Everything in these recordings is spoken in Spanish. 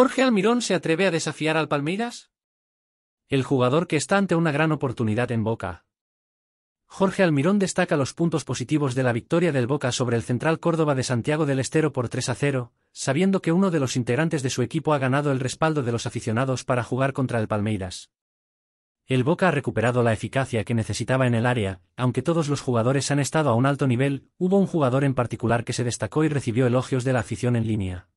¿Jorge Almirón se atreve a desafiar al Palmeiras? El jugador que está ante una gran oportunidad en Boca. Jorge Almirón destaca los puntos positivos de la victoria del Boca sobre el Central Córdoba de Santiago del Estero por 3 a 0, sabiendo que uno de los integrantes de su equipo ha ganado el respaldo de los aficionados para jugar contra el Palmeiras. El Boca ha recuperado la eficacia que necesitaba en el área, aunque todos los jugadores han estado a un alto nivel, hubo un jugador en particular que se destacó y recibió elogios de la afición en línea.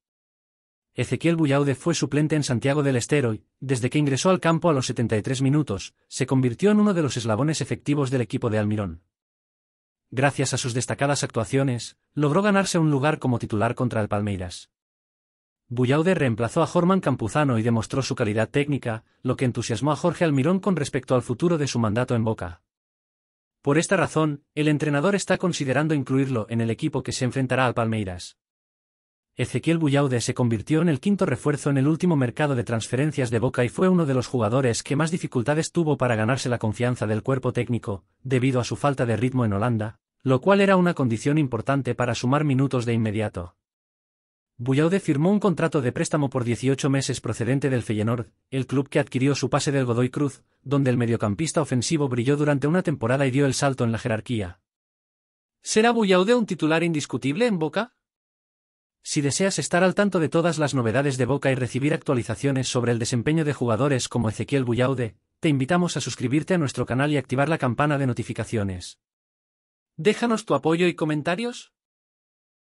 Ezequiel Bullaude fue suplente en Santiago del Estero y, desde que ingresó al campo a los 73 minutos, se convirtió en uno de los eslabones efectivos del equipo de Almirón. Gracias a sus destacadas actuaciones, logró ganarse un lugar como titular contra el Palmeiras. Bullaude reemplazó a Jorman Campuzano y demostró su calidad técnica, lo que entusiasmó a Jorge Almirón con respecto al futuro de su mandato en Boca. Por esta razón, el entrenador está considerando incluirlo en el equipo que se enfrentará al Palmeiras. Ezequiel Buyaude se convirtió en el quinto refuerzo en el último mercado de transferencias de Boca y fue uno de los jugadores que más dificultades tuvo para ganarse la confianza del cuerpo técnico, debido a su falta de ritmo en Holanda, lo cual era una condición importante para sumar minutos de inmediato. Buyaude firmó un contrato de préstamo por 18 meses procedente del Feyenoord, el club que adquirió su pase del Godoy Cruz, donde el mediocampista ofensivo brilló durante una temporada y dio el salto en la jerarquía. ¿Será Buyaude un titular indiscutible en Boca? Si deseas estar al tanto de todas las novedades de Boca y recibir actualizaciones sobre el desempeño de jugadores como Ezequiel Buyaude, te invitamos a suscribirte a nuestro canal y activar la campana de notificaciones. Déjanos tu apoyo y comentarios.